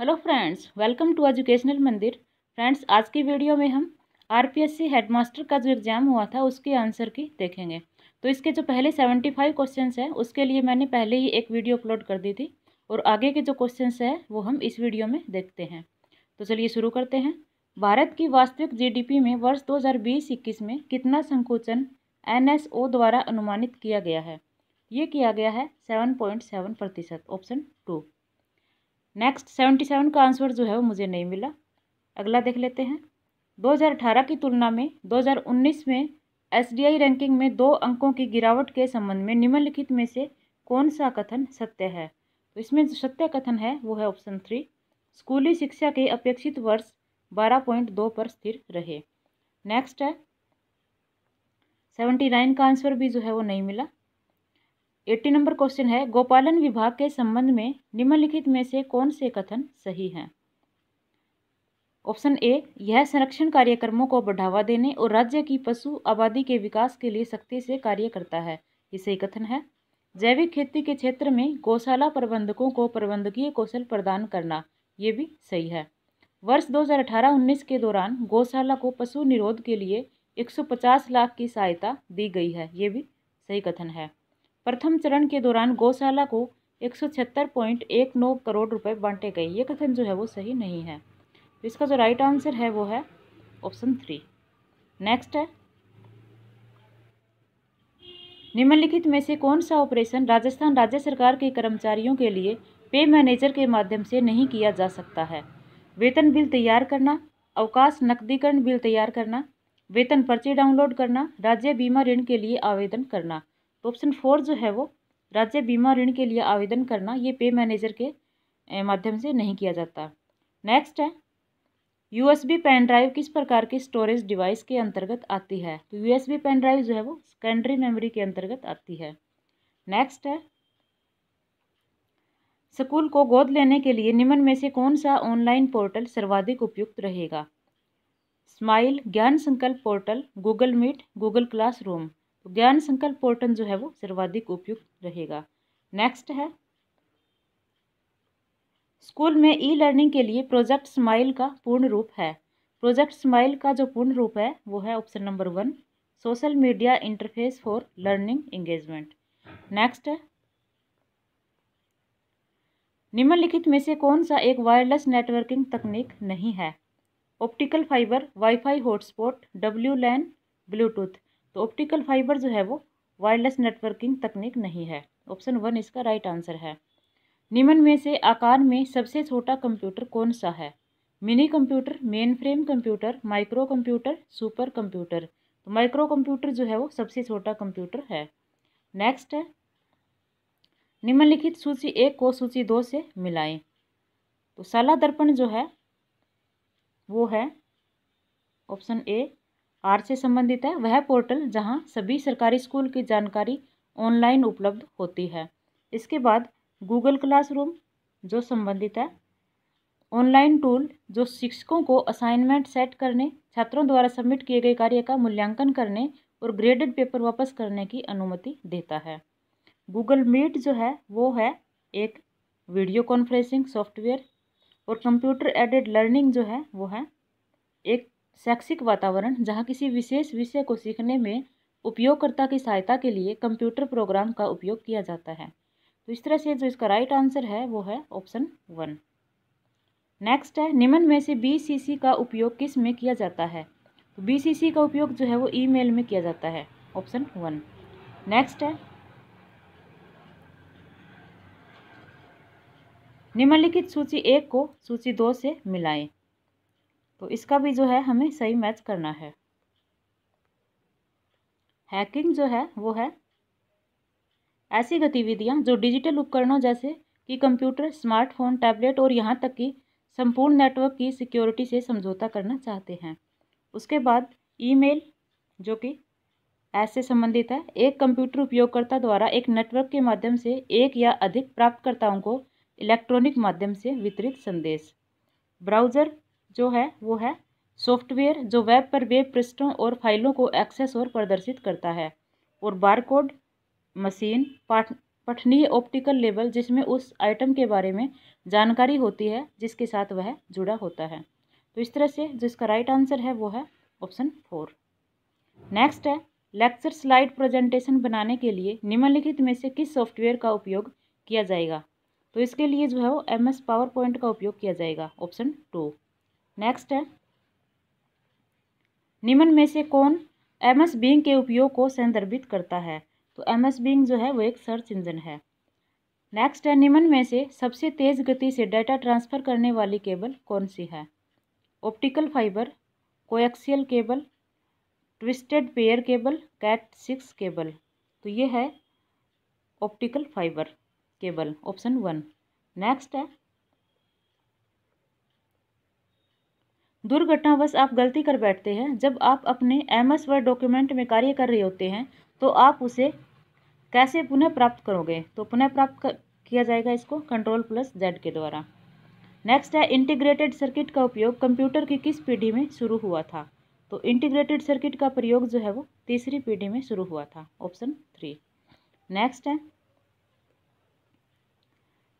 hello friends welcome to educational Mandir friends आज की video में हम आरपीएससी हेडमास्टर का जो एग्ज़ाम हुआ था उसके आंसर की देखेंगे तो इसके जो पहले सेवेंटी फाइव क्वेश्चन हैं उसके लिए मैंने पहले ही एक वीडियो अपलोड कर दी थी और आगे के जो क्वेश्चन हैं वो हम इस वीडियो में देखते हैं तो चलिए शुरू करते हैं भारत की वास्तविक जी में वर्ष दो हज़ार में कितना संकोचन एन द्वारा अनुमानित किया गया है ये किया गया है सेवन पॉइंट सेवन प्रतिशत option two next seventy seven का आंसर जो है वो मुझे नहीं मिला अगला देख लेते हैं दो हज़ार अठारह की तुलना में दो हज़ार उन्नीस में एसडीआई रैंकिंग में दो अंकों की गिरावट के संबंध में निम्नलिखित में से कौन सा कथन सत्य है तो इसमें जो सत्य कथन है वो है ऑप्शन थ्री स्कूली शिक्षा के अपेक्षित वर्ष बारह पॉइंट दो पर स्थिर रहे नेक्स्ट है सेवेंटी नाइन का आंसर भी जो है वो नहीं मिला एट्टी नंबर क्वेश्चन है गोपालन विभाग के संबंध में निम्नलिखित में से कौन से कथन सही हैं ऑप्शन ए यह संरक्षण कार्यक्रमों को बढ़ावा देने और राज्य की पशु आबादी के विकास के लिए सख्ती से कार्य करता है ये सही कथन है जैविक खेती के क्षेत्र में गौशाला प्रबंधकों को प्रबंधकीय कौशल प्रदान करना ये भी सही है वर्ष 2018-19 के दौरान गौशाला को पशु निरोध के लिए 150 लाख की सहायता दी गई है ये भी सही कथन है प्रथम चरण के दौरान गौशाला को एक करोड़ रुपए बांटे गए ये कथन जो है वो सही नहीं है तो इसका जो राइट आंसर है वो है ऑप्शन थ्री नेक्स्ट है निम्नलिखित में से कौन सा ऑपरेशन राजस्थान राज्य सरकार के कर्मचारियों के लिए पे मैनेजर के माध्यम से नहीं किया जा सकता है वेतन बिल तैयार करना अवकाश नकदीकरण बिल तैयार करना वेतन पर्ची डाउनलोड करना राज्य बीमा ऋण के लिए आवेदन करना तो ऑप्शन फोर जो है वो राज्य बीमा ऋण के लिए आवेदन करना ये पे मैनेजर के माध्यम से नहीं किया जाता नेक्स्ट है यू बी पेन ड्राइव किस प्रकार की स्टोरेज डिवाइस के अंतर्गत आती है तो यू बी पेन ड्राइव जो है वो सेकेंडरी मेमोरी के अंतर्गत आती है नेक्स्ट है स्कूल को गोद लेने के लिए निम्न में से कौन सा ऑनलाइन पोर्टल सर्वाधिक उपयुक्त रहेगा smile Gyan Sankalp portal Google Meet Google classroom तो ज्ञान संकल्प पोर्टल जो है वो सर्वाधिक उपयुक्त रहेगा नेक्स्ट है स्कूल में ई लर्निंग के लिए प्रोजेक्ट स्माइल का पूर्ण रूप है प्रोजेक्ट स्माइल का जो पूर्ण रूप है वो है option number one social media interface for learning engagement next है निम्नलिखित में से कौन सा एक वायरलेस नेटवर्किंग तकनीक नहीं है optical fibre wifi hotspot W LAN Bluetooth तो ऑप्टिकल फाइबर जो है वो वायरलेस नेटवर्किंग तकनीक नहीं है ऑप्शन वन इसका राइट आंसर है निम्न में से आकार में सबसे छोटा कंप्यूटर कौन सा है mini computer mainframe computer micro computer super computer तो माइक्रो कंप्यूटर जो है वो सबसे छोटा कंप्यूटर है नेक्स्ट है निम्नलिखित सूची एक को सूची दो से मिलाएं तो सला दर्पण जो है वो है ऑप्शन ए आर से संबंधित है वह पोर्टल जहां सभी सरकारी स्कूल की जानकारी ऑनलाइन उपलब्ध होती है इसके बाद गूगल क्लासरूम जो संबंधित है ऑनलाइन टूल जो शिक्षकों को असाइनमेंट सेट करने छात्रों द्वारा सबमिट किए गए कार्य का मूल्यांकन करने और ग्रेडेड पेपर वापस करने की अनुमति देता है गूगल मीट जो है वो है एक वीडियो कॉन्फ्रेंसिंग सॉफ्टवेयर और कंप्यूटर एडेड लर्निंग जो है वो है एक शैक्षिक वातावरण जहाँ किसी विशेष विषय को सीखने में उपयोगकर्ता की सहायता के लिए कंप्यूटर प्रोग्राम का उपयोग किया जाता है तो इस तरह से जो इसका राइट आंसर है वो है ऑप्शन वन नेक्स्ट है निम्न में से बीसीसी का उपयोग किस में किया जाता है तो बीसीसी का उपयोग जो है वो ईमेल में किया जाता है ऑप्शन वन नेक्स्ट है निम्नलिखित सूची एक को सूची दो से मिलाएं तो इसका भी जो है हमें सही मैच करना है हैकिंग जो है वो है ऐसी गतिविधियां जो डिजिटल उपकरणों जैसे कि कंप्यूटर स्मार्टफोन टैबलेट और यहाँ तक कि संपूर्ण नेटवर्क की सिक्योरिटी से समझौता करना चाहते हैं उसके बाद ईमेल जो कि ऐसे संबंधित है एक कंप्यूटर उपयोगकर्ता द्वारा एक नेटवर्क के माध्यम से एक या अधिक प्राप्तकर्ताओं को इलेक्ट्रॉनिक माध्यम से वितरित संदेश ब्राउज़र जो है वो है सॉफ्टवेयर जो वेब पर वेब पृष्ठों और फाइलों को एक्सेस और प्रदर्शित करता है और बारकोड मशीन पाठ पठनीय ऑप्टिकल लेवल जिसमें उस आइटम के बारे में जानकारी होती है जिसके साथ वह जुड़ा होता है तो इस तरह से जिसका राइट आंसर है वो है ऑप्शन फोर नेक्स्ट है लेक्चर स्लाइड प्रेजेंटेशन बनाने के लिए निम्नलिखित में से किस सॉफ्टवेयर का उपयोग किया जाएगा तो इसके लिए जो है वो एम एस पावर पॉइंट का उपयोग किया जाएगा ऑप्शन टू नेक्स्ट है निम्न में से कौन एम एस बिंग के उपयोग को संदर्भित करता है तो एम एस बिंग जो है वो एक सर्च इंजन है नेक्स्ट है निम्न में से सबसे तेज़ गति से डाटा ट्रांसफ़र करने वाली केबल कौन सी है optical fibre coaxial cable twisted pair cable cat six cable तो ये है optical fibre cable option one next है दुर्घटनावश आप गलती कर बैठते हैं जब आप अपने एम एस वर्ड डॉक्यूमेंट में कार्य कर रहे होते हैं तो आप उसे कैसे पुनः प्राप्त करोगे तो पुनः प्राप्त किया जाएगा इसको कंट्रोल प्लस जेड के द्वारा नेक्स्ट है इंटीग्रेटेड सर्किट का उपयोग कंप्यूटर की किस पीढ़ी में शुरू हुआ था तो इंटीग्रेटेड सर्किट का प्रयोग जो है वो तीसरी पीढ़ी में शुरू हुआ था ऑप्शन थ्री नेक्स्ट है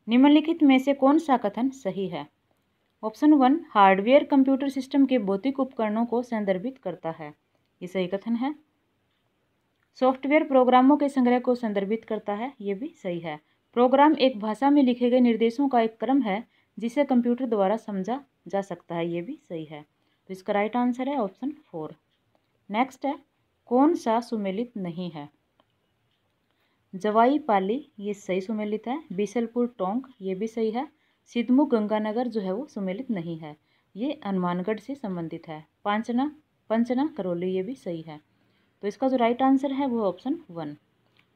निम्नलिखित में से कौन सा कथन सही है option one hardware computer system के भौतिक उपकरणों को संदर्भित करता है ये सही कथन है सॉफ्टवेयर प्रोग्रामों के संग्रह को संदर्भित करता है ये भी सही है प्रोग्राम एक भाषा में लिखे गए निर्देशों का एक क्रम है जिसे कंप्यूटर द्वारा समझा जा सकता है ये भी सही है तो इसका राइट आंसर है ऑप्शन फोर नेक्स्ट है कौन सा सुमेलित नहीं है जवाई पाली ये सही सुमेलित है बीसलपुर टोंक ये भी सही है सिद्धमु गंगानगर जो है वो सुमेलित नहीं है ये हनुमानगढ़ से संबंधित है पांचना पंचना करौली ये भी सही है तो इसका जो राइट आंसर है वो ऑप्शन वन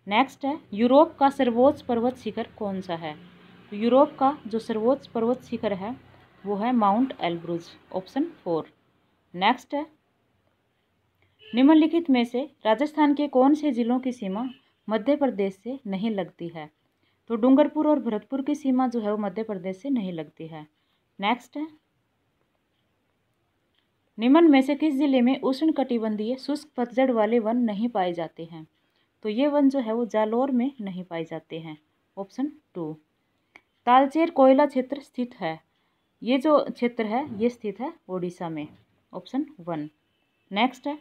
नेक्स्ट है यूरोप का सर्वोच्च पर्वत शिखर कौन सा है तो यूरोप का जो सर्वोच्च पर्वत शिखर है वो है Mount Elbrus option four next है निम्नलिखित में से राजस्थान के कौन से ज़िलों की सीमा मध्य प्रदेश से नहीं लगती है तो डूंगरपुर और भरतपुर की सीमा जो है वो मध्य प्रदेश से नहीं लगती है नेक्स्ट है निम्न में से किस जिले में उष्ण कटिबंधीय शुष्क पतझड़ वाले वन नहीं पाए जाते हैं तो ये वन जो है वो जालोर में नहीं पाए जाते हैं ऑप्शन टू तालचेर कोयला क्षेत्र स्थित है ये जो क्षेत्र है ये स्थित है ओडिशा में ऑप्शन वन नेक्स्ट है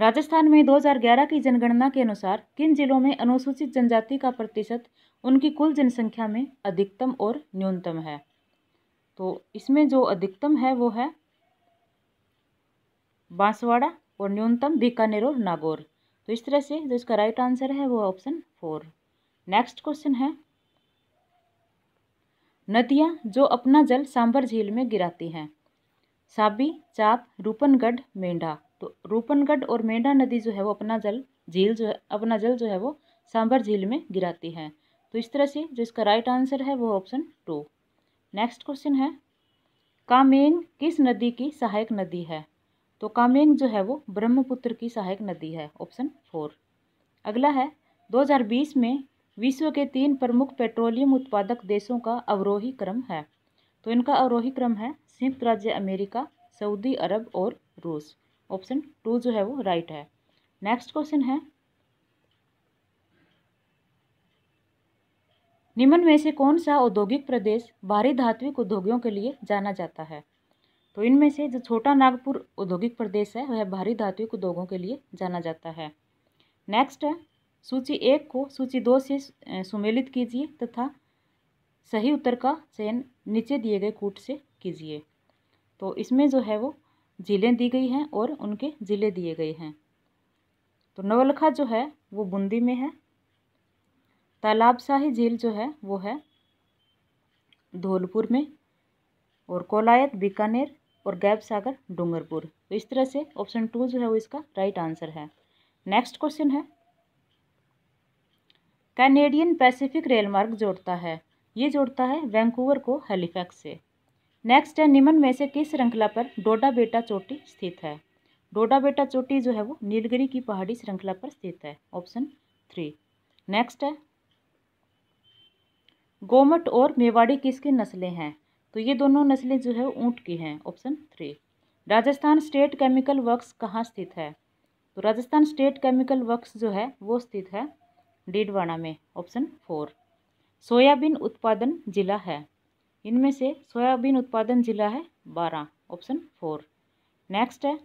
राजस्थान में 2011 की जनगणना के अनुसार किन जिलों में अनुसूचित जनजाति का प्रतिशत उनकी कुल जनसंख्या में अधिकतम और न्यूनतम है तो इसमें जो अधिकतम है वो है बांसवाड़ा और न्यूनतम बीकानेर और नागौर तो इस तरह से जो इसका राइट आंसर है वो ऑप्शन फोर नेक्स्ट क्वेश्चन है नदियाँ जो अपना जल सांबर झील में गिराती हैं साबी चाप रूपनगढ़ मेंढा तो रूपनगढ़ और मेढा नदी जो है वो अपना जल झील जो है अपना जल जो है वो सांबर झील में गिराती है तो इस तरह से जो इसका राइट आंसर है वो ऑप्शन टू नेक्स्ट क्वेश्चन है कामेंग किस नदी की सहायक नदी है तो कामेंग जो है वो ब्रह्मपुत्र की सहायक नदी है ऑप्शन फोर अगला है 2020 में विश्व के तीन प्रमुख पेट्रोलियम उत्पादक देशों का अवरोही क्रम है तो इनका अवरोही क्रम है संयुक्त राज्य अमेरिका सऊदी अरब और रूस ऑप्शन टू जो है वो राइट है नेक्स्ट क्वेश्चन है निम्न में से कौन सा औद्योगिक प्रदेश भारी धात्विक उद्योगियों के लिए जाना जाता है तो इनमें से जो छोटा नागपुर औद्योगिक प्रदेश है वह भारी धात्विक उद्योगों के लिए जाना जाता है नेक्स्ट है सूची एक को सूची दो से सुमेलित कीजिए तथा सही उत्तर का चयन नीचे दिए गए कूट से कीजिए तो इसमें जो है वो झीलें दी गई हैं और उनके ज़िले दिए गए हैं तो नवलखा जो है वो बूंदी में है तालाब शाही झील जो है वो है धौलपुर में और कोलायत बीकानेर और गैप सागर डूंगरपुर तो इस तरह से ऑप्शन टू जो है वो इसका राइट आंसर है नेक्स्ट क्वेश्चन है कैनेडियन पैसिफिक रेलमार्ग जोड़ता है ये जोड़ता है वैंकूवर को हेलीफैक्स से नेक्स्ट है निम्न में से किस श्रृंखला पर डोडा बेटा चोटी स्थित है डोडा बेटा चोटी जो है वो नीलगिरी की पहाड़ी श्रृंखला पर स्थित है ऑप्शन थ्री नेक्स्ट है गोमट और मेवाड़ी किसकी नस्लें हैं तो ये दोनों नस्लें जो है ऊँट की हैं option three Rajasthan state chemical works कहाँ स्थित है तो राजस्थान स्टेट केमिकल वर्क्स जो है वो स्थित है डीडवाड़ा में ऑप्शन फोर सोयाबीन उत्पादन जिला है इनमें से सोयाबीन उत्पादन जिला है बारह ऑप्शन फोर नेक्स्ट है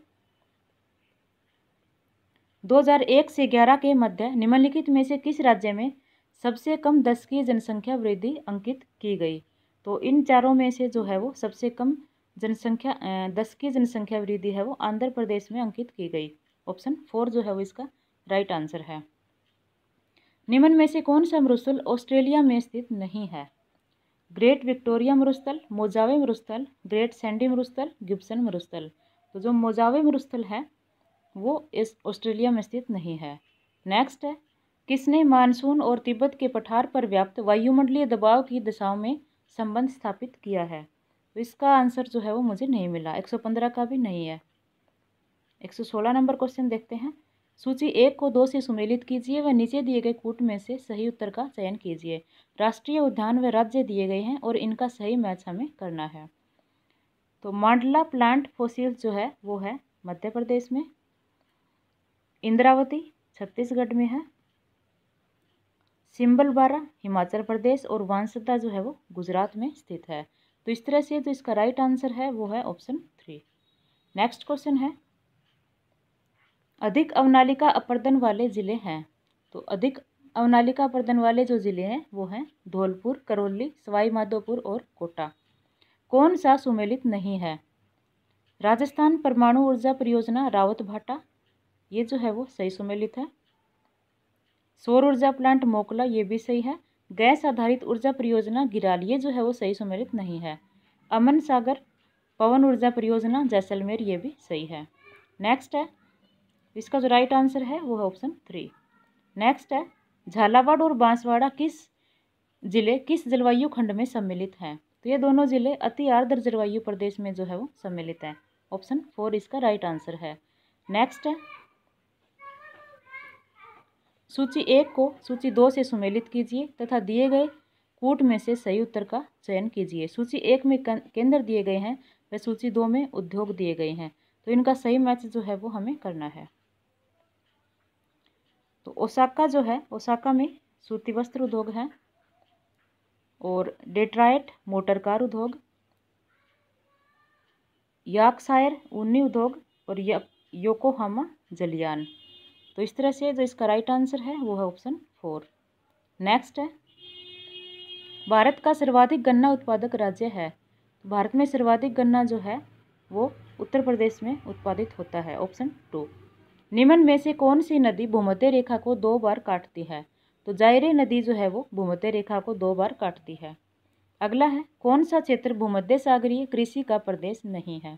2001 से 11 के मध्य निम्नलिखित में से किस राज्य में सबसे कम दस की जनसंख्या वृद्धि अंकित की गई तो इन चारों में से जो है वो सबसे कम जनसंख्या दस की जनसंख्या वृद्धि है वो आंध्र प्रदेश में अंकित की गई ऑप्शन फोर जो है वो इसका राइट आंसर है निम्न में से कौन सा मृसुल ऑस्ट्रेलिया में स्थित नहीं है ग्रेट विक्टोरिया मरुस्थल मोजावे मरुस्थल ग्रेट सैंडी मरुस्थल गिब्सन मरुस्थल तो जो मोजावे मरुस्थल है वो इस ऑस्ट्रेलिया में स्थित नहीं है नेक्स्ट है किसने मानसून और तिब्बत के पठार पर व्याप्त वायुमंडलीय दबाव की दशाओं में संबंध स्थापित किया है तो इसका आंसर जो है वो मुझे नहीं मिला 115 का भी नहीं है 116 नंबर क्वेश्चन देखते हैं सूची एक को दो से सुमेलित कीजिए व नीचे दिए गए कूट में से सही उत्तर का चयन कीजिए राष्ट्रीय उद्यान व राज्य दिए गए हैं और इनका सही मैच हमें करना है तो मांडला प्लांट फोसिल्स जो है वो है मध्य प्रदेश में इंद्रावती छत्तीसगढ़ में है सिंबल बारा हिमाचल प्रदेश और वांसदा जो है वो गुजरात में स्थित है तो इस तरह से जो इसका राइट आंसर है वो है ऑप्शन थ्री नेक्स्ट क्वेश्चन है अधिक अवनालिका अपर्दन वाले ज़िले हैं तो अधिक अवनालिका अपर्दन वाले जो ज़िले हैं वो हैं धौलपुर करौली सवाई माधोपुर और कोटा कौन सा सुमेलित नहीं है राजस्थान परमाणु ऊर्जा परियोजना रावत भाटा ये जो है वो सही सुमेलित है सौर ऊर्जा प्लांट मोकला ये भी सही है गैस आधारित ऊर्जा परियोजना गिराल ये जो है वो सही सुमेलित नहीं है अमन सागर पवन ऊर्जा परियोजना जैसलमेर ये भी सही है नेक्स्ट है इसका जो राइट आंसर है वो है ऑप्शन थ्री नेक्स्ट है झालावाड़ और बांसवाड़ा किस जिले किस जलवायु खंड में सम्मिलित हैं तो ये दोनों जिले अति आर्द्र जलवायु प्रदेश में जो है वो सम्मिलित हैं ऑप्शन फोर इसका राइट आंसर है नेक्स्ट है सूची एक को सूची दो से सुमेलित कीजिए तथा दिए गए कूट में से सही उत्तर का चयन कीजिए सूची एक में केंद्र दिए गए हैं व सूची दो में उद्योग दिए गए हैं तो इनका सही मैच जो है वो हमें करना है तो ओसाका जो है ओसाका में सूती वस्त्र उद्योग है और डेट्राइट मोटर कार उद्योग याकसायर ऊनी उद्योग और योकोहामा जलियान तो इस तरह से जो इसका राइट आंसर है वो है ऑप्शन फोर नेक्स्ट है भारत का सर्वाधिक गन्ना उत्पादक राज्य है तो भारत में सर्वाधिक गन्ना जो है वो उत्तर प्रदेश में उत्पादित होता है ऑप्शन टू निम्न में से कौन सी नदी भूमध्य रेखा को दो बार काटती है तो जायरे नदी जो है वो भूमध्य रेखा को दो बार काटती है अगला है कौन सा क्षेत्र भूमध्य सागरीय कृषि का प्रदेश नहीं है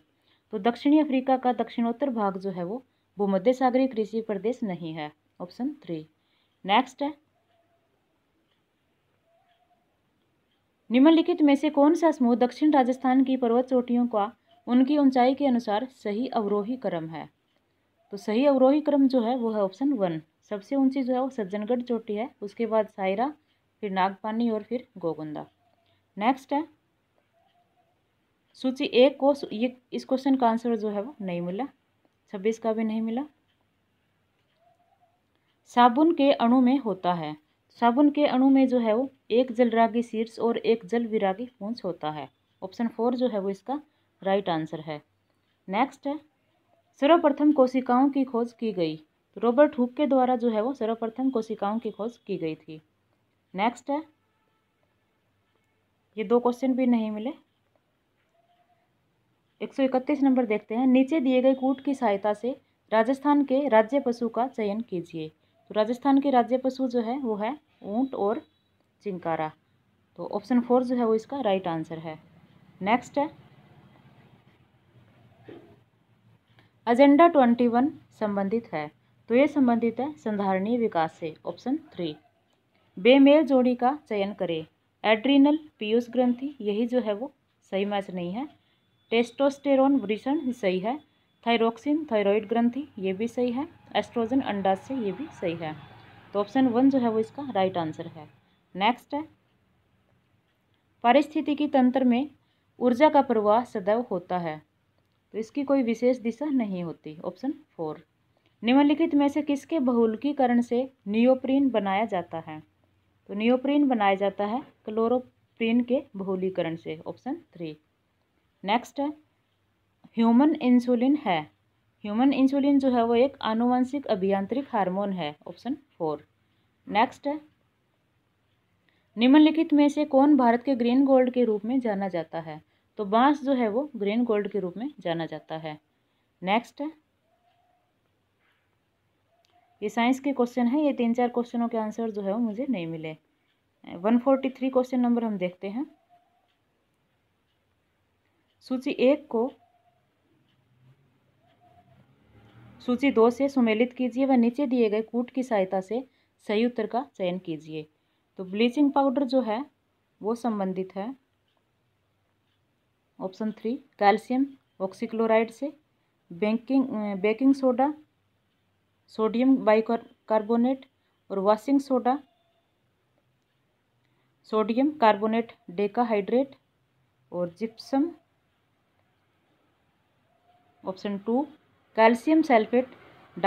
तो दक्षिणी अफ्रीका का दक्षिणोत्तर भाग जो है वो भूमध्य सागरीय कृषि प्रदेश नहीं है ऑप्शन थ्री नेक्स्ट है निम्नलिखित में से कौन सा समूह दक्षिण राजस्थान की पर्वत चोटियों का उनकी ऊंचाई के अनुसार सही अवरोही क्रम है तो सही अवरोही क्रम जो है वो है ऑप्शन वन सबसे ऊंची जो है वो सज्जनगढ़ चोटी है उसके बाद सायरा फिर नागपानी और फिर गोगुंदा नेक्स्ट है सूची एक को ये इस क्वेश्चन का आंसर जो है वो नहीं मिला छब्बीस का भी नहीं मिला साबुन के अणु में होता है साबुन के अणु में जो है वो एक जलरागी शीर्ष और एक जल विरागी पूंछ होता है ऑप्शन फोर जो है वो इसका राइट आंसर है नेक्स्ट है सर्वप्रथम कोशिकाओं की खोज की गई तो रॉबर्ट हुक के द्वारा जो है वो सर्वप्रथम कोशिकाओं की खोज की गई थी नेक्स्ट है ये दो क्वेश्चन भी नहीं मिले एक सौ इकतीस नंबर देखते हैं नीचे दिए गए कूट की सहायता से राजस्थान के राज्य पशु का चयन कीजिए तो राजस्थान के राज्य पशु जो है वो है ऊंट और चिंकारा तो ऑप्शन फोर जो है वो इसका राइट आंसर है नेक्स्ट है एजेंडा ट्वेंटी वन संबंधित है तो ये संबंधित है संधारणीय विकास से ऑप्शन थ्री बेमेल जोड़ी का चयन करें एड्रीनल पीयूष ग्रंथि यही जो है वो सही मैच नहीं है टेस्टोस्टेरोन वृषण सही है थायरोक्सिन थायरॉइड ग्रंथि ये भी सही है एस्ट्रोजन से ये भी सही है तो ऑप्शन वन जो है वो इसका राइट आंसर है नेक्स्ट है पारिस्थितिकी तंत्र में ऊर्जा का प्रवाह सदैव होता है तो इसकी कोई विशेष दिशा नहीं होती ऑप्शन फोर निम्नलिखित में से किसके बहुलकीकरण से नियोप्रीन बनाया जाता है तो नियोप्रीन बनाया जाता है क्लोरोप्रीन के बहुलीकरण से option three next human insulin है ह्यूमन इंसुलिन जो है वो एक आनुवंशिक अभियांत्रिक हार्मोन है ऑप्शन फोर नेक्स्ट निम्नलिखित में से कौन भारत के ग्रीन गोल्ड के रूप में जाना जाता है तो बांस जो है वो ग्रीन गोल्ड के रूप में जाना जाता है नेक्स्ट है ये साइंस के क्वेश्चन है ये तीन चार क्वेश्चनों के आंसर जो है वो मुझे नहीं मिले one forty three question number हम देखते हैं सूची एक को सूची दो से सुमेलित कीजिए व नीचे दिए गए कूट की सहायता से सही उत्तर का चयन कीजिए तो ब्लीचिंग पाउडर जो है वो संबंधित है ऑप्शन थ्री कैल्शियम ऑक्सीक्लोराइड से baking baking soda sodium bicarbonate और washing soda sodium carbonate decahydrate और gypsum option two calcium sulphate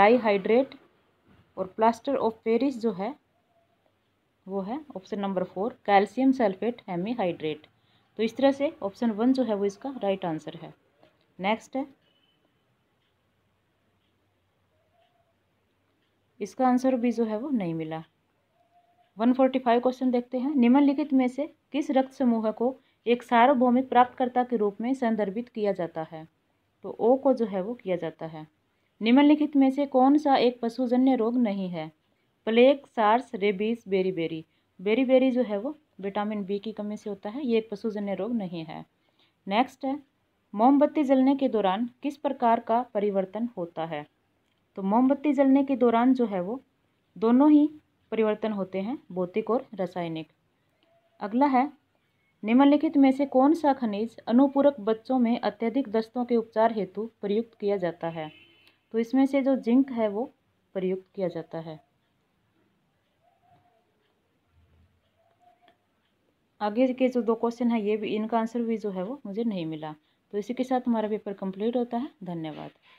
dihydrate और प्लास्टर ऑफ पेरिस जो है वो है option number four calcium sulphate hydrate तो इस तरह से ऑप्शन वन जो है वो इसका राइट आंसर है नेक्स्ट है इसका आंसर भी जो है वो नहीं मिला 145 क्वेश्चन देखते हैं निम्नलिखित में से किस रक्त समूह को एक सार्वभौमिक प्राप्तकर्ता के रूप में संदर्भित किया जाता है तो ओ को जो है वो किया जाता है निम्नलिखित में से कौन सा एक पशुजन्य रोग नहीं है plague SARS rabies berry berry berry beriberi जो है वो विटामिन बी की कमी से होता है ये पशुजन्य रोग नहीं है नेक्स्ट है मोमबत्ती जलने के दौरान किस प्रकार का परिवर्तन होता है तो मोमबत्ती जलने के दौरान जो है वो दोनों ही परिवर्तन होते हैं भौतिक और रासायनिक अगला है निम्नलिखित में से कौन सा खनिज अनुपूरक बच्चों में अत्यधिक दस्तों के उपचार हेतु प्रयुक्त किया जाता है तो इसमें से जो जिंक है वो प्रयुक्त किया जाता है आगे के जो दो क्वेश्चन है ये भी इनका आंसर भी जो है वो मुझे नहीं मिला तो इसी के साथ हमारा पेपर कंप्लीट होता है धन्यवाद